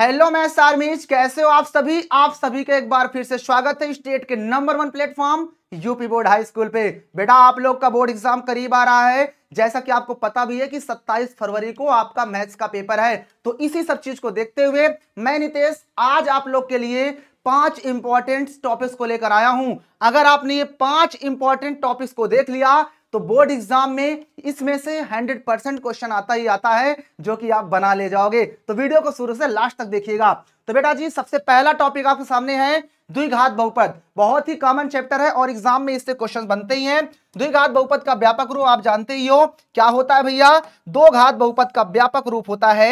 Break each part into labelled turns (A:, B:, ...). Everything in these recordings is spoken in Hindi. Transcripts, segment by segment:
A: हेलो मैं सारमीज कैसे हो आप सभी आप सभी का एक बार फिर से स्वागत है स्टेट के number one platform UP board high school पे बेटा आप लोग का बोर्ड एग्जाम करीब आ रहा है जैसा कि आपको पता भी है कि 27 फरवरी को आपका मैथ्स का पेपर है तो इसी सब चीज को देखते हुए मैं नितेश आज आप लोग के लिए पांच इंपॉर्टेंट टॉपिक्स को लेकर आया हूं अगर आपने ये पांच इंपॉर्टेंट टॉपिक्स को देख लिया तो बोर्ड एग्जाम में इसमें से 100 परसेंट क्वेश्चन आता ही आता है जो कि आप बना ले जाओगे तो वीडियो को शुरू से लास्ट तक देखिएगा तो बेटा जी सबसे पहला टॉपिक आपके सामने है द्विघात बहुपद बहुत ही कॉमन चैप्टर है और एग्जाम में इससे क्वेश्चन बनते ही हैं द्विघात बहुपद का व्यापक रूप आप जानते ही हो क्या होता है भैया दो घात बहुपद का व्यापक रूप होता है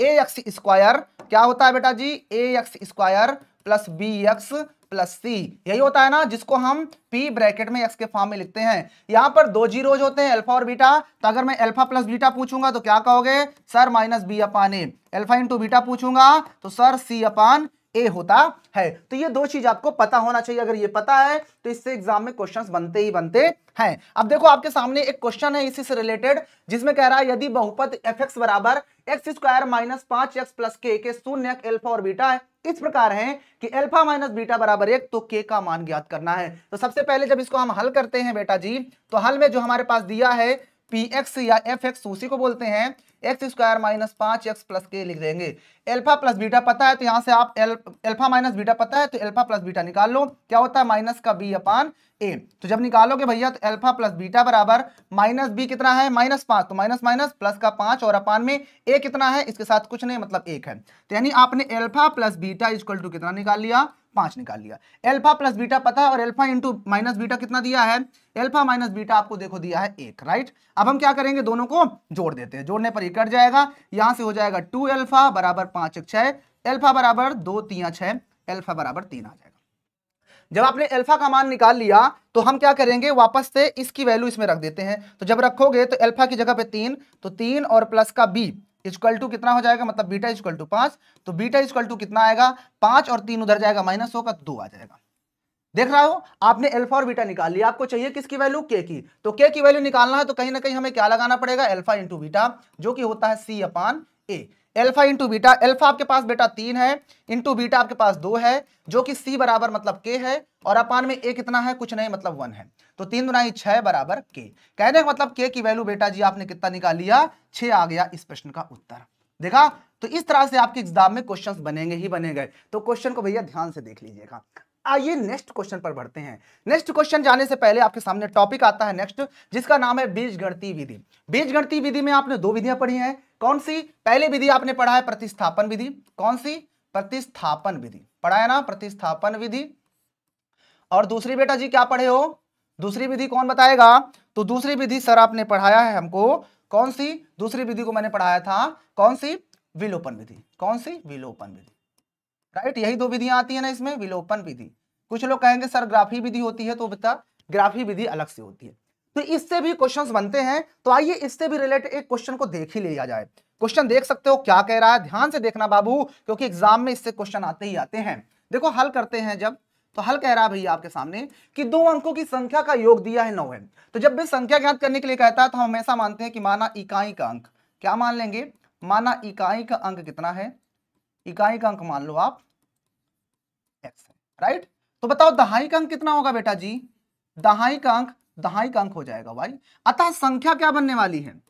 A: ए एक्स स्क्वायर क्या होता है बेटा जी A x square plus B x plus C यही होता है ना जिसको हम पी ब्रैकेट में एक्स के फॉर्म में लिखते हैं यहां पर दो जीरोज होते हैं अल्फा और बीटा तो अगर मैं अल्फा प्लस बीटा पूछूंगा तो क्या कहोगे sir minus B upon A alpha into beta पूछूंगा तो सर सी अपान ए होता है तो ये दो चीज आपको पता होना चाहिए अगर ये पता है तो इससे एग्जाम में क्वेश्चंस बनते ही बनते हैं अब देखो आपके सामने एक क्वेश्चन है इसी से रिलेटेड जिसमें कह रहा है यदि बहुपद एफ एक्स बराबर एक्स स्क्वायर माइनस पांच एक्स प्लस के के शून्य एल्फा और बीटा है इस प्रकार है कि एल्फा माइनस बीटा बराबर एक तो के का मान ज्ञात करना है तो सबसे पहले जब इसको हम हल करते हैं बेटा जी तो हल में जो हमारे पास दिया है पी एक्स या एफ एक्स तो उसी को बोलते हैं एक्स स्क्वायर माइनस पांच एक्स प्लस के लिख देंगे एल्फा प्लस बीटा पता है तो यहां से आप एल्फा माइनस बीटा पता है तो एल्फा प्लस बीटा निकाल लो क्या होता है माइनस का बी अपान ए तो जब निकालोगे भैया तो एल्फा प्लस बीटा बराबर माइनस बी कितना है माइनस पांच तो माइनस माइनस प्लस का पांच और अपान में ए कितना है इसके साथ कुछ नहीं मतलब एक है तो यानी आपने alpha plus beta equal to कितना निकाल लिया पांच निकाल लिया एल्फा प्लस बीटा पता है और एल्फा इंटू माइनस बीटा कितना दिया है एल्फा माइनस बीटा आपको देखो दिया है एक राइट अब हम क्या करेंगे दोनों को जोड़ देते हैं जोड़ने पर ये कट जाएगा यहां से हो जाएगा टू एल्फा बराबर पांच एक छह एल्फा बराबर दो तीन छह एल्फा बराबर तीन आ जाएगा जब आपने एल्फा का मान निकाल लिया तो हम क्या करेंगे वापस से इसकी वैल्यू इसमें रख देते हैं तो जब रखोगे तो एल्फा की जगह पे तीन तो तीन और प्लस का बी इजक्वल टू कितना हो जाएगा मतलब बीटा इक्वल टू पांच तो बीटा इजक्वल टू कितना आएगा पांच और तीन उधर जाएगा माइनस होगा तो दो आ जाएगा देख रहा हो आपने एल्फा और बीटा निकाल लिया आपको चाहिए किसकी वैल्यू के की तो के की वैल्यू निकालना है तो कहीं ना कहीं हमें क्या लगाना पड़ेगा एल्फा इंटू बीटा जो कि होता है C upon A alpha into beta alpha आपके पास बेटा तीन है इंटू बीटा आपके पास दो है जो कि सी बराबर मतलब के है और अपान में ए कितना है कुछ नहीं मतलब वन है तो तीन दुनाई छह बराबर के कहने का मतलब के की वैल्यू बेटा जी आपने कितना निकाल लिया छः आ गया इस प्रश्न का उत्तर देखा तो इस तरह से आपके एग्जाम में क्वेश्चंस बनेंगे ही बनेंगे तो क्वेश्चन को भैया ध्यान से देख लीजिएगा आइए नेक्स्ट क्वेश्चन पर बढ़ते हैं नेक्स्ट क्वेश्चन जाने से पहले आपके सामने टॉपिक आता है नेक्स्ट जिसका नाम है बीज गणती विधि बीज गणती विधि में आपने दो विधियां पढ़ी हैं कौन सी पहले विधि आपने पढ़ा है प्रतिस्थापन विधि कौन सी प्रतिस्थापन विधि पढ़ाया ना प्रतिस्थापन विधि और दूसरी बेटा जी क्या पढ़े हो दूसरी विधि कौन बताएगा तो दूसरी विधि सर आपने पढ़ाया है हमको कौन सी दूसरी विधि को मैंने पढ़ाया था कौन सी विलोपन विधि कौन सी विलोपन विधि राइट यही दो विधियां आती है ना इसमें विलोपन विधि कुछ लोग कहेंगे सर ग्राफी विधि होती है तो बता ग्राफी विधि अलग से होती है तो इससे भी क्वेश्चंस बनते हैं तो आइए इससे भी रिलेटेड एक क्वेश्चन को देख ही लिया जाए क्वेश्चन देख सकते हो क्या कह रहा है ध्यान से देखना बाबू क्योंकि एग्जाम में इससे क्वेश्चन आते ही आते हैं देखो हल करते हैं जब तो हल कह रहा है भैया आपके सामने कि दो अंकों की संख्या का योग दिया है नौ है तो जब भी संख्या ज्ञात करने के लिए कहता है तो हम हमेशा मानते हैं कि माना इकाई का अंक क्या मान लेंगे माना इकाई का अंक कितना है इकाई का अंक मान लो आप एक्स राइट तो बताओ दहाई का अंक कितना होगा बेटा जी दहाई का अंक दहाई का अंक हो जाएगा वाई अतः संख्या क्या बनने वाली है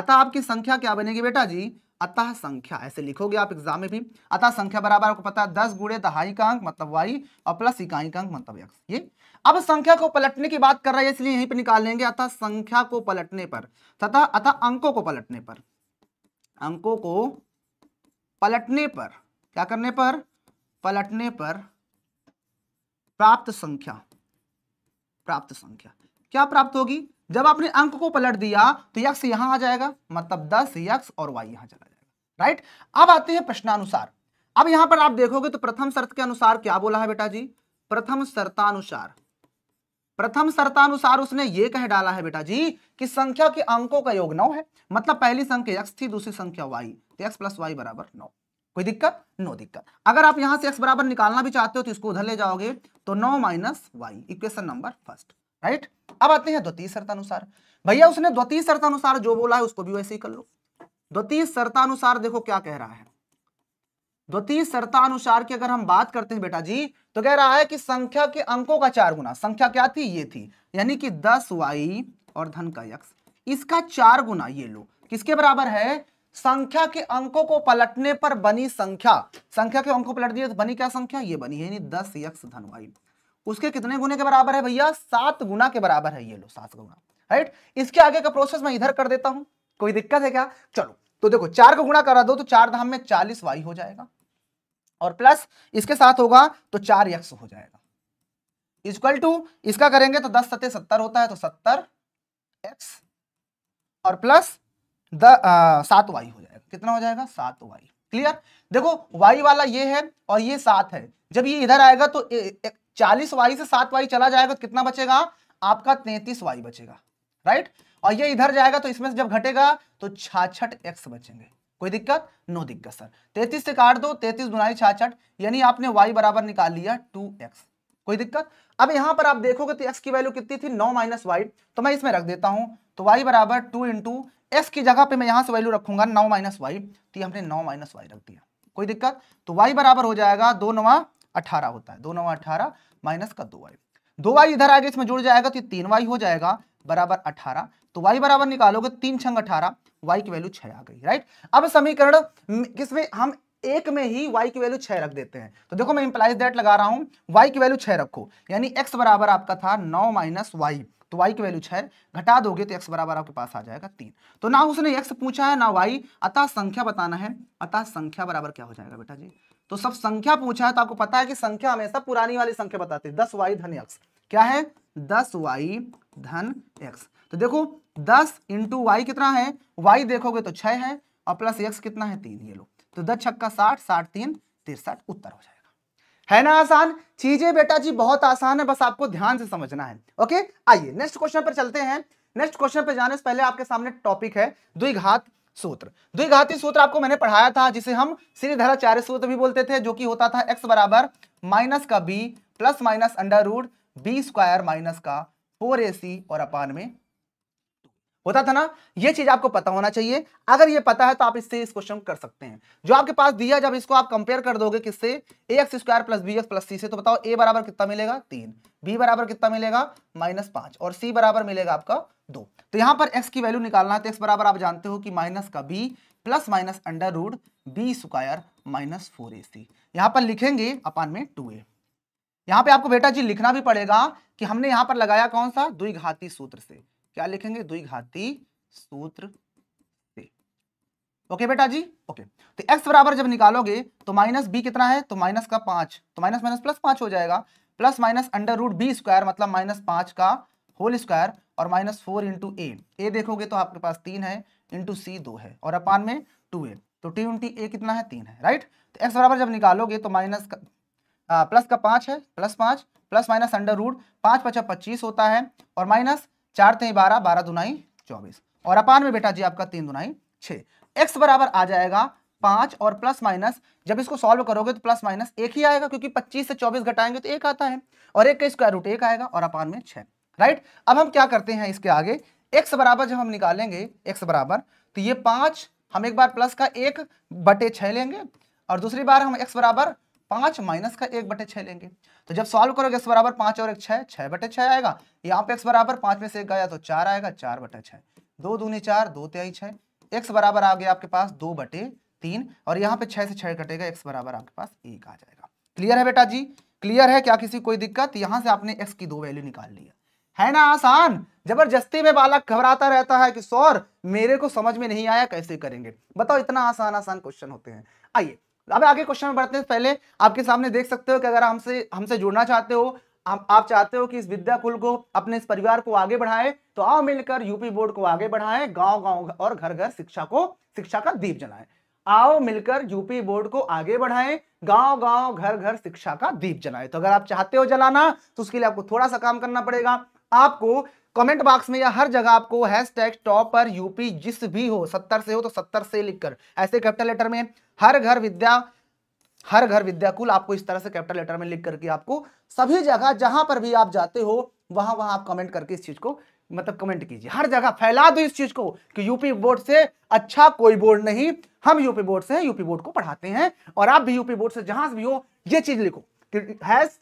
A: अतः आपकी संख्या क्या बनेगी बेटा जी अतः संख्या ऐसे लिखोगे आप एग्जाम में भी अतः संख्या बराबर आपको पता है दस गुड़े दहाई का अंक मतलब वाई और प्लस इकाई का अंक मतलब एक्स ये अब संख्या को पलटने की बात कर रहा है इसलिए यहीं पर निकाल लेंगे अतः संख्या को पलटने पर तथा अतः अंकों को पलटने पर अंकों को पलटने पर क्या करने पर पलटने पर प्राप्त संख्या प्राप्त संख्या क्या प्राप्त होगी जब आपने अंक को पलट दिया तो यक्स यहां आ जाएगा मतलब दस यक्स और वाई यहां चला जाएगा राइट अब आते हैं प्रश्नानुसार अब यहां पर आप देखोगे तो प्रथम शर्त के अनुसार क्या बोला है बेटा जी प्रथम शर्तानुसार प्रथम शर्तानुसार उसने ये कह डाला है बेटा जी कि संख्या के अंकों का योग नौ है मतलब पहली संख्या यक्स थी दूसरी संख्या वाई तो प्लस वाई बराबर नौ कोई दिक्कत नो दिक्कत अगर आप यहां से एक्स बराबर निकालना भी चाहते हो तो इसको उधर ले जाओगे तो नौ minus Y equation number first right अब आते हैं द्वितीय शर्त अनुसार भैया उसने द्वितीय शर्त अनुसार जो बोला है उसको भी वैसे ही कर लो द्वितीय शर्तानुसार देखो क्या कह रहा है द्वितीय शर्तानुसार की अगर हम बात करते हैं बेटा जी तो कह रहा है कि संख्या के अंकों का चार गुना संख्या क्या थी ये थी यानी कि दस वाई और धन का यक्ष इसका चार गुना ये लो किसके बराबर है संख्या के अंकों को पलटने पर बनी संख्या संख्या के अंकों को पलट दिए तो बनी क्या संख्या ये बनी है दस यक्ष धन वाई उसके कितने गुने के बराबर है भैया सात गुना के बराबर है ये लो सात गुना राइट इसके आगे का प्रोसेस मैं इधर कर देता हूं कोई दिक्कत है क्या चलो तो देखो चार को गुणा करा दो तो चार धाम में चालीस वाई हो जाएगा और प्लस इसके साथ होगा तो चार यक्स हो जाएगा इक्वल टू इसका करेंगे तो दस सत्य सत्तर होता है तो सत्तर एक्स और प्लस द सात वाई हो जाएगा कितना हो जाएगा सात वाई क्लियर देखो वाई वाला ये है और ये सात है जब ये इधर आएगा तो चालीस वाई से सात वाई चला जाएगा तो कितना बचेगा आपका तैतीस वाई बचेगा राइट और ये इधर जाएगा तो इसमें से जब घटेगा तो छाछठ एक्स बचेंगे कोई दिक्कत नो दिक्कत सर तैतीस से काट दो तैतीस बुनाई छाछठ यानी आपने वाई बराबर निकाल लिया टू एक्स कोई दिक्कत अब यहां पर आप देखोगे तो एक्स की वैल्यू कितनी थी नौ माइनस वाई तो मैं इसमें रख देता हूं तो वाई बराबर टू इंटू एक्स की जगह पे मैं यहां से वैल्यू रखूंगा नौ माइनस वाई तो हमने नौ माइनस वाई रख दिया कोई दिक्कत तो वाई बराबर हो जाएगा दो नवा अठारह होता है दो नवा अठारह माइनस का दो वाई दो वाई इधर आगे इसमें जुड़ जाएगा तो तीन वाई हो जाएगा बराबर अठारह तो वाई बराबर निकालोगे तीन छंग अठारह वाई की वैल्यू छह आ गई राइट अब समीकरण किसमें हम एक में ही y की वैल्यू छह रख देते हैं तो देखो मैं इंप्लाइज दैट लगा रहा हूं y की वैल्यू छह रखो यानी x बराबर आपका था नौ माइनस वाई तो y की वैल्यू छह घटा दोगे तो x बराबर आपके पास आ जाएगा तीन तो ना उसने x पूछा है ना y अतः संख्या बताना है अतः संख्या बराबर क्या हो जाएगा बेटा जी तो सब संख्या पूछा है तो आपको पता है कि संख्या हमेशा पुरानी वाली संख्या बताती है दस वाई धन एक्स क्या है दस वाई धन एक्स तो देखो दस इंटू वाई कितना है वाई देखोगे तो छह है और प्लस एक्स कितना है तीन ये लो तो दस छक्का साठ साठ तीन तिरसठ उत्तर हो जाएगा है ना आसान चीजें बेटा जी बहुत आसान है बस आपको ध्यान से समझना है ओके आइए नेक्स्ट क्वेश्चन पर चलते हैं नेक्स्ट क्वेश्चन पर जाने से पहले आपके सामने टॉपिक है द्विघात सूत्र द्विघाती सूत्र आपको मैंने पढ़ाया था जिसे हम श्रीधराचार्य सूत्र भी बोलते थे जो कि होता था एक्स बराबर माइनस का B plus minus under root B square minus का फोर ए सी और अपान में होता था ना ये चीज आपको पता होना चाहिए अगर ये पता है तो आप इससे इस क्वेश्चन कर सकते हैं जो आपके पास दिया जब इसको आप कंपेयर कर दोगे किससे A x square plus B x plus C से तो बताओ ए बराबर कितना मिलेगा तीन बी बराबर कितना मिलेगा माइनस पांच और सी बराबर मिलेगा आपका दो तो यहां पर एक्स की वैल्यू निकालना है तो एक्स बराबर आप जानते हो कि माइनस का B plus minus under root B square minus four A C यहां पर लिखेंगे अपान में टू ए यहाँ पर आपको बेटा जी लिखना भी पड़ेगा कि हमने यहां पर लगाया कौन सा द्विघाती सूत्र से क्या लिखेंगे द्विघाती सूत्र से ओके बेटा जी ओके तो एक्स बराबर जब निकालोगे तो माइनस बी कितना है तो माइनस का पांच तो माइनस माइनस प्लस पांच हो जाएगा plus minus under root B square मतलब माइनस पांच का होल स्क्वायर और minus four into A A देखोगे तो आपके पास तीन है इंटू सी दो है और अपान में टू ए तो टी इंटी ए कितना है तीन है राइट तो एक्स बराबर जब निकालोगे तो माइनस का आ, प्लस का पांच है प्लस पांच प्लस माइनस अंडर रूट पांच पचास पच्चीस होता है और माइनस चार तेई बारह बारह दुनाई चौबीस और अपान में बेटा जी आपका तीन दुनाई छः एक्स बराबर आ जाएगा पांच और प्लस माइनस जब इसको सॉल्व करोगे तो प्लस माइनस एक ही आएगा क्योंकि पच्चीस से चौबीस घटाएंगे तो एक आता है और एक का स्क्वायर रूट एक आएगा और अपान में छः राइट अब हम क्या करते हैं इसके आगे एक्स बराबर जब हम निकालेंगे एक्स बराबर तो ये पांच हम एक बार प्लस का एक बटे छः लेंगे और दूसरी बार हम एक्स बराबर पांच माइनस का एक बटे छह लेंगे तो जब सॉल्व करोगे एक्स बराबर पांच और एक छह छह बटे छह आएगा यहाँ पे एक्स बराबर पांच में से एक गया तो चार आएगा चार बटे छह दो दूनी चार दो त्याई छह एक्स बराबर आ गया आपके पास दो बटे तीन और यहाँ पे छह से छह कटेगा एक्स बराबर आपके पास एक आ जाएगा क्लियर है बेटा जी क्लियर है क्या किसी कोई दिक्कत यहाँ से आपने एक्स की दो वैल्यू निकाल लिया है ना आसान जबरदस्ती में बालक घबराता रहता है कि सौर मेरे को समझ में नहीं आया कैसे करेंगे बताओ इतना आसान आसान क्वेश्चन होते हैं आइए अब आगे क्वेश्चन में बढ़ते हैं पहले आपके सामने देख सकते हो कि अगर हमसे हमसे जुड़ना चाहते हो आ, आप चाहते हो कि इस विद्या कुल को अपने इस परिवार को आगे बढ़ाएं तो आओ मिलकर यूपी बोर्ड को आगे बढ़ाएं गांव गांव और घर घर शिक्षा को शिक्षा का दीप जलाएं आओ मिलकर यूपी बोर्ड को आगे बढ़ाएं गांव गांव घर घर शिक्षा का दीप जलाएं तो अगर आप चाहते हो जलाना तो उसके लिए आपको थोड़ा सा काम करना पड़ेगा आपको कमेंट बॉक्स में या हर जगह आपको हैश टैग पर यूपी जिस भी हो सत्तर से हो तो सत्तर से लिखकर ऐसे कैपिटल लेटर में हर घर विद्या हर घर विद्याकुल आपको इस तरह से कैपिटल लेटर में लिख करके आपको सभी जगह जहां पर भी आप जाते हो वहां वहां आप कमेंट करके इस चीज को मतलब कमेंट कीजिए हर जगह फैला दो इस चीज को कि यूपी बोर्ड से अच्छा कोई बोर्ड नहीं हम यूपी बोर्ड से यूपी बोर्ड को पढ़ाते हैं और आप भी यूपी बोर्ड से जहां से भी हो ये चीज लिखो कि hash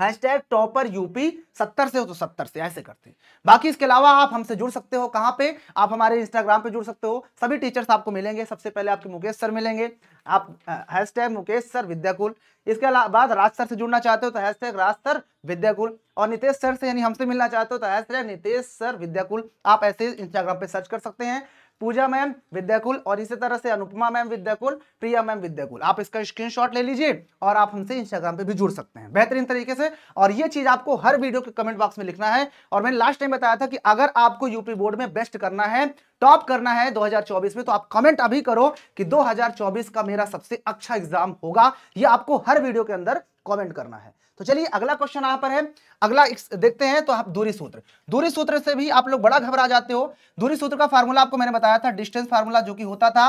A: hashtag topper UP सत्तर से हो तो सत्तर से ऐसे करते हैं बाकी इसके अलावा आप हमसे जुड़ सकते हो कहाँ पे आप हमारे इंस्टाग्राम पे जुड़ सकते हो सभी टीचर्स आपको मिलेंगे सबसे पहले आपके मुकेश सर मिलेंगे आप hashtag Mukesh sir Vidyakul इसके बाद राज सर से जुड़ना चाहते हो तो hashtag Raj sir Vidyakul और नितेश सर से यानी हमसे मिलना चाहते हो तो hashtag Nitesh sir Vidyakul आप ऐसे इंस्टाग्राम पे सर्च कर सकते हैं पूजा मैम विद्याकुल और इसी तरह से अनुपमा मैम विद्याकुल प्रिया मैम विद्याकुल आप इसका स्क्रीनशॉट ले लीजिए और आप हमसे इंस्टाग्राम पे भी जुड़ सकते हैं बेहतरीन तरीके से और ये चीज आपको हर वीडियो के कमेंट बॉक्स में लिखना है और मैंने लास्ट टाइम बताया था कि अगर आपको यूपी बोर्ड में बेस्ट करना है टॉप करना है 2024 में तो आप कमेंट अभी करो कि 2024 का मेरा सबसे अच्छा एग्जाम होगा ये आपको हर वीडियो के अंदर कमेंट करना है तो चलिए अगला क्वेश्चन यहां पर है अगला देखते हैं तो आप दूरी सूत्र दूरी सूत्र से भी आप लोग बड़ा घबरा जाते हो दूरी सूत्र का फार्मूला आपको मैंने बताया था डिस्टेंस फार्मूला जो कि होता था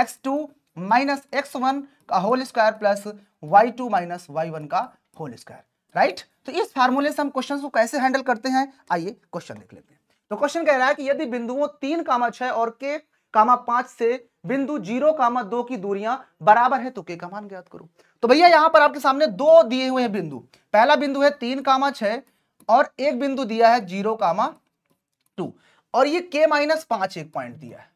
A: x two minus x one का whole square plus Y two minus Y one का होल स्क्वायर राइट तो इस फार्मूले से हम क्वेश्चन को कैसे हैंडल करते हैं आइए क्वेश्चन देख लेते हैं तो क्वेश्चन कह रहा है कि यदि बिंदुओं तीन कामा छह और के कामा पांच से बिंदु जीरो कामा दो की दूरियां बराबर है तो के का मान ज्ञात करो तो भैया यहां पर आपके सामने दो दिए हुए हैं बिंदु पहला बिंदु है तीन कामा छह और एक बिंदु दिया है जीरो कामा टू और ये के माइनस पांच एक पॉइंट दिया है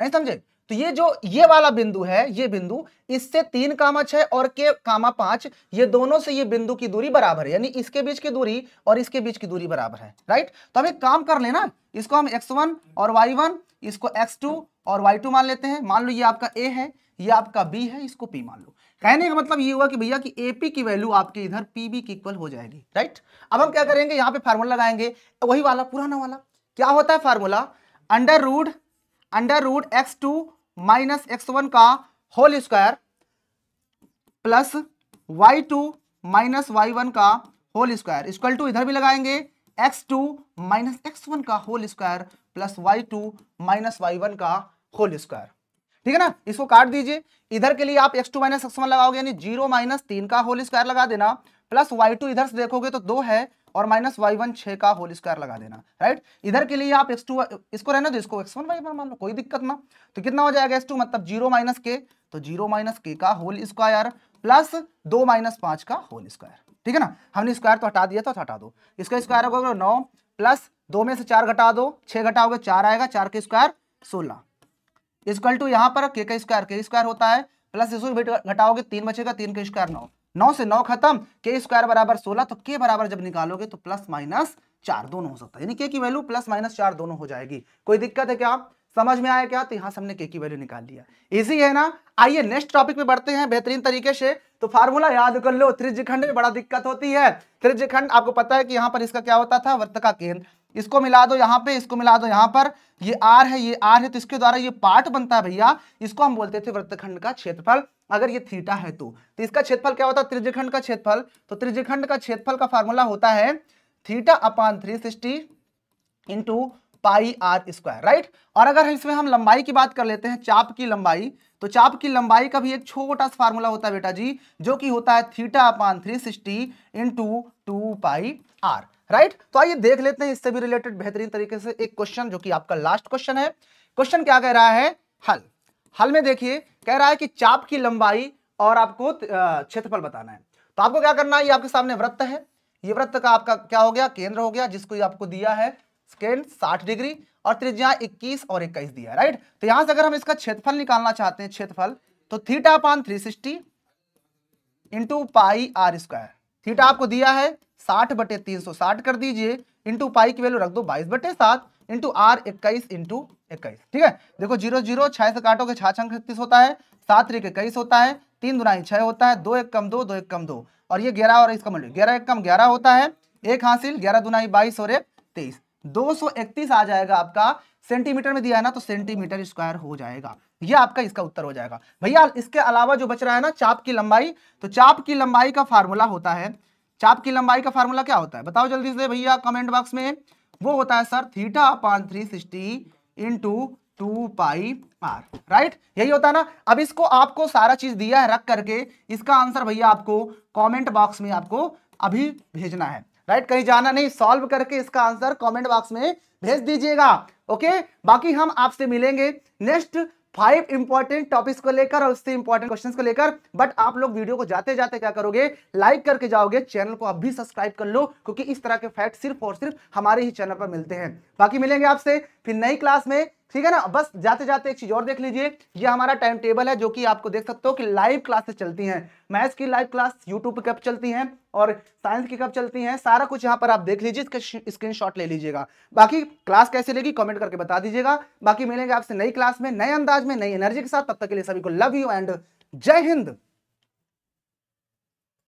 A: नहीं समझे तो ये जो ये वाला बिंदु है ये बिंदु इससे तीन कामा छह और के कामा पांच ये दोनों से ये बिंदु की दूरी बराबर है यानी इसके बीच की दूरी और इसके बीच की दूरी बराबर है राइट तो हम एक काम कर लेना इसको हम x1 और y1 इसको x2 और y2 मान लेते हैं मान लो ये आपका a है ये आपका b है इसको p मान लो कहने का मतलब ये हुआ कि भैया कि AP की वैल्यू आपके इधर PB की इक्वल हो जाएगी राइट अब हम क्या करेंगे यहां पे फार्मूला लगाएंगे वही वाला पुराना वाला क्या होता है formula under root under root x two minus x one का whole square plus Y two minus Y one का होल स्क्वायर इक्वल टू इधर भी लगाएंगे x two minus x one का whole square plus Y two minus Y one का होल स्क्वायर ठीक है ना इसको काट दीजिए इधर के लिए आप x two minus x one लगाओगे यानी जीरो माइनस तीन का होल स्क्वायर लगा देना प्लस वाई टू इधर से देखोगे तो दो है और माइनस वाई वन छः का होल स्क्वायर लगा देना राइट इधर के लिए आप एक्स टू इसको रहना दो इसको एक्स वन वाई वन मान लो कोई दिक्कत ना तो कितना हो जाएगा एक्स टू मतलब जीरो माइनस के तो जीरो माइनस के का होल स्क्वायर प्लस दो माइनस पांच का होल स्क्वायर ठीक है ना हमने स्क्वायर तो हटा दिया था तो हटा दो इसका स्क्वायर होगा नौ प्लस दो में से चार घटा दो छह घटाओगे चार आएगा चार के स्क्वायर सोलह इजकल टू यहाँ पर के का स्क्वायर के स्क्वायर होता है प्लस इसको घटाओगे तीन बचेगा तीन के स्क्वायर नौ नौ से नौ खत्म के स्क्वायर बराबर सोलह तो के बराबर जब निकालोगे तो प्लस माइनस चार दोनों हो सकता है यानी के की वैल्यू प्लस माइनस चार दोनों हो जाएगी कोई दिक्कत है क्या समझ में आया क्या तो यहां से हमने के की वैल्यू निकाल लिया इजी है ना आइए नेक्स्ट टॉपिक पे बढ़ते हैं बेहतरीन तरीके से तो फार्मूला याद कर लो त्रिज्यखंड में बड़ा दिक्कत होती है त्रिज्यखंड आपको पता है कि यहाँ पर इसका क्या होता था वर्त का केंद्र इसको मिला दो यहाँ पे इसको मिला दो यहाँ पर ये आर है ये आर है तो इसके द्वारा ये पार्ट बनता है भैया इसको हम बोलते थे वृत्तखंड का क्षेत्रफल अगर ये थीटा है तो तो इसका क्षेत्रफल क्या होता है त्रिजखंड का क्षेत्रफल तो त्रिजखंड का क्षेत्रफल का फॉर्मूला होता है theta upon three sixty into pi r square right और अगर इसमें हम लंबाई की बात कर लेते हैं चाप की लंबाई तो चाप की लंबाई का भी एक छोटा सा फार्मूला होता है बेटा जी जो कि होता है theta upon three sixty into two pi r right तो आइए देख लेते हैं इससे भी रिलेटेड बेहतरीन तरीके से एक क्वेश्चन जो कि आपका लास्ट क्वेश्चन है क्वेश्चन क्या कह रहा है हल हल में देखिए कह रहा है कि चाप की लंबाई और आपको क्षेत्रफल बताना है तो आपको क्या करना है ये आपके सामने वृत्त है ये वृत्त का आपका क्या हो गया केंद्र हो गया जिसको ये आपको दिया है साठ डिग्री और त्रिज्या 21 और 21 दिया है राइट तो यहां से अगर हम इसका क्षेत्रफल निकालना चाहते हैं क्षेत्रफल तो theta upon three sixty into pi r square theta आपको दिया है साठ बटे तीन सौ साठ कर दीजिए इंटू पाई की वैल्यू रख दो बाईस बटे सात इंटू आर इक्कीस इंटू इक्कीस ठीक है देखो जीरो जीरो छह से काटोगे छह छंग इकतीस होता है सात एक इक्कीस होता है तीन दुनाई छह होता है दो एक कम दो दो एक कम दो और ये ग्यारह और इसका मल्टी ग्यारह एक कम ग्यारह होता है एक हासिल ग्यारह दुनाई बाईस और एक तेईस दो सौ इकतीस आ जाएगा आपका सेंटीमीटर में दिया है ना तो सेंटीमीटर स्क्वायर हो जाएगा ये आपका इसका उत्तर हो जाएगा भैया इसके अलावा जो बच रहा है ना चाप की लंबाई तो चाप की लंबाई का फार्मूला होता है चाप की लंबाई का फार्मूला क्या होता है बताओ जल्दी से भैया कमेंट बॉक्स में वो होता है sir theta upon three sixty into two pi r right यही होता है ना अब इसको आपको सारा चीज दिया है रख करके इसका आंसर भैया आपको कमेंट बॉक्स में आपको अभी भेजना है राइट कहीं जाना नहीं सॉल्व करके इसका आंसर कमेंट बॉक्स में भेज दीजिएगा ओके बाकी हम आपसे मिलेंगे नेक्स्ट फाइव इंपॉर्टेंट टॉपिक्स को लेकर और उससे इंपॉर्टेंट क्वेश्चन को लेकर बट आप लोग वीडियो को जाते जाते क्या करोगे लाइक करके जाओगे चैनल को अब भी सब्सक्राइब कर लो क्योंकि इस तरह के फैक्ट सिर्फ और सिर्फ हमारे ही चैनल पर मिलते हैं बाकी मिलेंगे आपसे फिर नई क्लास में ठीक है ना बस जाते जाते एक चीज और देख लीजिए ये हमारा टाइम टेबल है जो कि आपको देख सकते हो कि लाइव क्लासेस चलती हैं मैथ्स की लाइव क्लास यूट्यूब पे कब चलती हैं और साइंस की कब चलती हैं सारा कुछ यहाँ पर आप देख लीजिए इसका स्क्रीनशॉट ले लीजिएगा बाकी क्लास कैसे लेगी कमेंट करके बता दीजिएगा बाकी मिलेंगे आपसे नई क्लास में नए अंदाज में नई एनर्जी के साथ तब तक के लिए सभी को लव यू एंड जय हिंद